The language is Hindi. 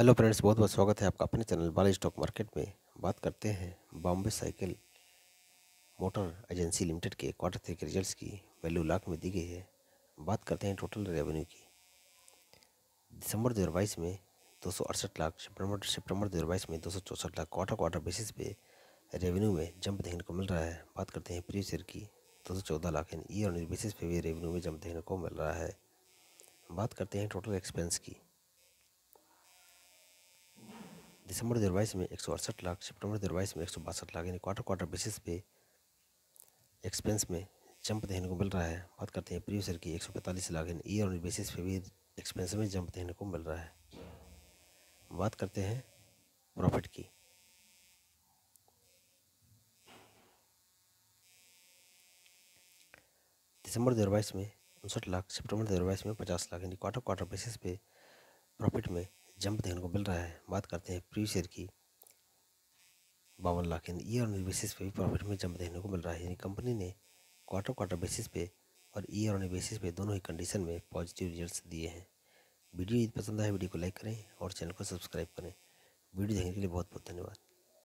हेलो फ्रेंड्स बहुत बहुत स्वागत है आपका अपने चैनल वाले स्टॉक मार्केट में बात करते हैं Bombay cycle motor agency limited के क्वार्टर थ्री के रिजल्ट्स की वैल्यू लाख में दी गई है बात करते हैं टोटल रेवेन्यू की दिसंबर दो में दो लाख सितंबर सितंबर दो में दो लाख क्वार्टर क्वार्टर बेसिस पे रेवेन्यू में जंप देखने को मिल रहा है बात करते हैं प्रीवियस ईयर की दो लाख ईयर ऑन बेसिस पे भी रेवेन्यू में जंप देखने को मिल रहा है बात करते हैं टोटल एक्सपेंस की दिसंबर दो में एक लाख सितंबर दो में एक लाख यानी क्वार्टर क्वार्टर बेसिस पे एक्सपेंस में जंप देखने को मिल रहा है बात करते हैं प्रीवियस ईयर की एक सौ पैंतालीस लाख यानी ईयर ऑन बेसिस पे भी एक्सपेंस में जंप देखने को मिल रहा है बात करते हैं प्रॉफिट की दिसंबर दो में उनसठ लाख सितंबर दो में पचास लाख यानी क्वार्टर क्वार्टर बेसिस पे प्रॉफिट में जंप देखने को मिल रहा है बात करते हैं प्री शेयर की बावन लाख ईयर ऑन बेसिस पे भी प्रॉफिट में जंप देखने को मिल रहा है यानी कंपनी ने क्वार्टर क्वार्टर बेसिस पे और ईयर ऑन बेसिस पे दोनों ही कंडीशन में पॉजिटिव रिजल्ट्स दिए हैं वीडियो यदि पसंद आए वीडियो को लाइक करें और चैनल को सब्सक्राइब करें वीडियो देखने के लिए बहुत बहुत धन्यवाद